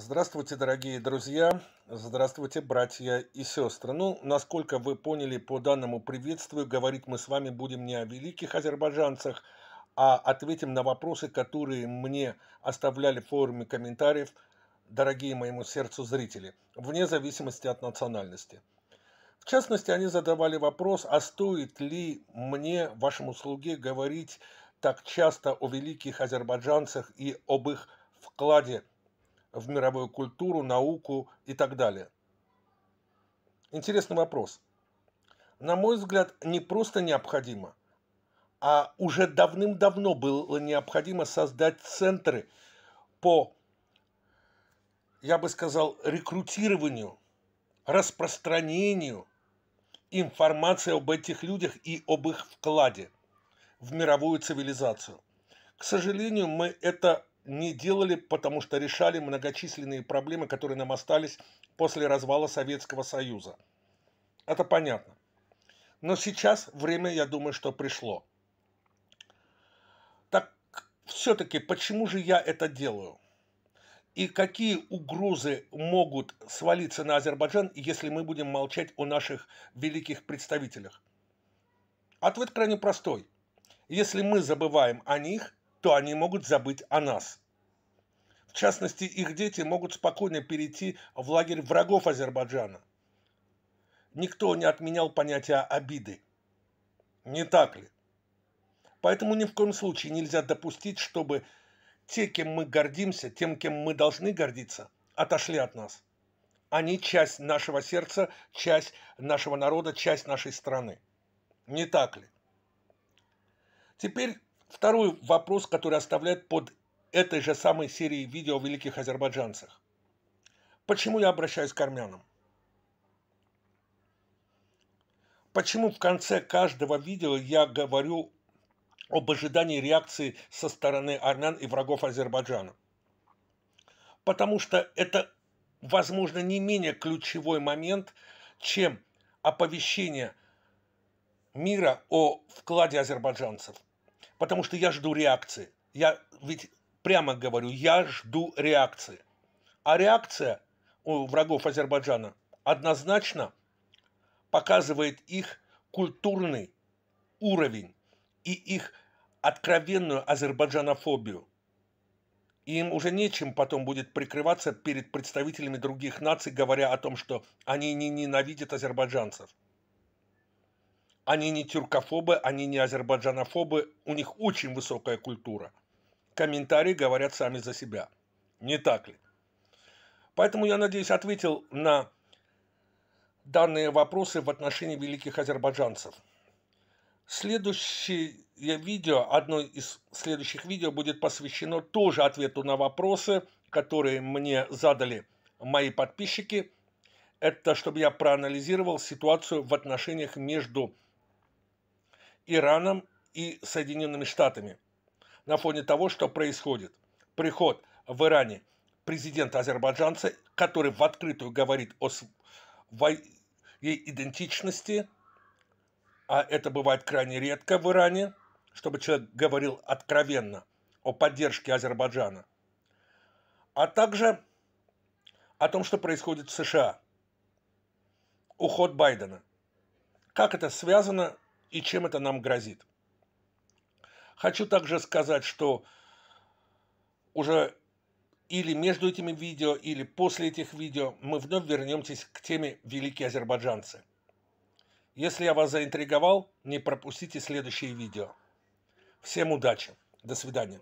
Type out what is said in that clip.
Здравствуйте, дорогие друзья! Здравствуйте, братья и сестры! Ну, насколько вы поняли по данному приветствию, говорить мы с вами будем не о великих азербайджанцах, а ответим на вопросы, которые мне оставляли в форуме комментариев дорогие моему сердцу зрители, вне зависимости от национальности. В частности, они задавали вопрос, а стоит ли мне, вашему слуге, говорить так часто о великих азербайджанцах и об их вкладе в мировую культуру, науку и так далее. Интересный вопрос. На мой взгляд, не просто необходимо, а уже давным-давно было необходимо создать центры по, я бы сказал, рекрутированию, распространению информации об этих людях и об их вкладе в мировую цивилизацию. К сожалению, мы это не делали, потому что решали многочисленные проблемы, которые нам остались после развала Советского Союза. Это понятно. Но сейчас время, я думаю, что пришло. Так все-таки, почему же я это делаю? И какие угрозы могут свалиться на Азербайджан, если мы будем молчать о наших великих представителях? Ответ крайне простой. Если мы забываем о них, то они могут забыть о нас. В частности, их дети могут спокойно перейти в лагерь врагов Азербайджана. Никто не отменял понятия обиды. Не так ли? Поэтому ни в коем случае нельзя допустить, чтобы те, кем мы гордимся, тем, кем мы должны гордиться, отошли от нас. Они часть нашего сердца, часть нашего народа, часть нашей страны. Не так ли? Теперь Второй вопрос, который оставляет под этой же самой серией видео о великих азербайджанцах. Почему я обращаюсь к армянам? Почему в конце каждого видео я говорю об ожидании реакции со стороны армян и врагов Азербайджана? Потому что это, возможно, не менее ключевой момент, чем оповещение мира о вкладе азербайджанцев потому что я жду реакции. Я ведь прямо говорю, я жду реакции. А реакция у врагов Азербайджана однозначно показывает их культурный уровень и их откровенную азербайджанофобию. И им уже нечем потом будет прикрываться перед представителями других наций, говоря о том, что они не ненавидят азербайджанцев. Они не тюркофобы, они не азербайджанофобы, у них очень высокая культура. Комментарии говорят сами за себя. Не так ли? Поэтому, я надеюсь, ответил на данные вопросы в отношении великих азербайджанцев. Следующее видео, одно из следующих видео будет посвящено тоже ответу на вопросы, которые мне задали мои подписчики. Это чтобы я проанализировал ситуацию в отношениях между Ираном и Соединенными Штатами на фоне того, что происходит. Приход в Иране президента азербайджанца, который в открытую говорит о своей идентичности, а это бывает крайне редко в Иране, чтобы человек говорил откровенно о поддержке Азербайджана, а также о том, что происходит в США, уход Байдена. Как это связано и чем это нам грозит. Хочу также сказать, что уже или между этими видео, или после этих видео мы вновь вернемся к теме «Великие азербайджанцы». Если я вас заинтриговал, не пропустите следующие видео. Всем удачи. До свидания.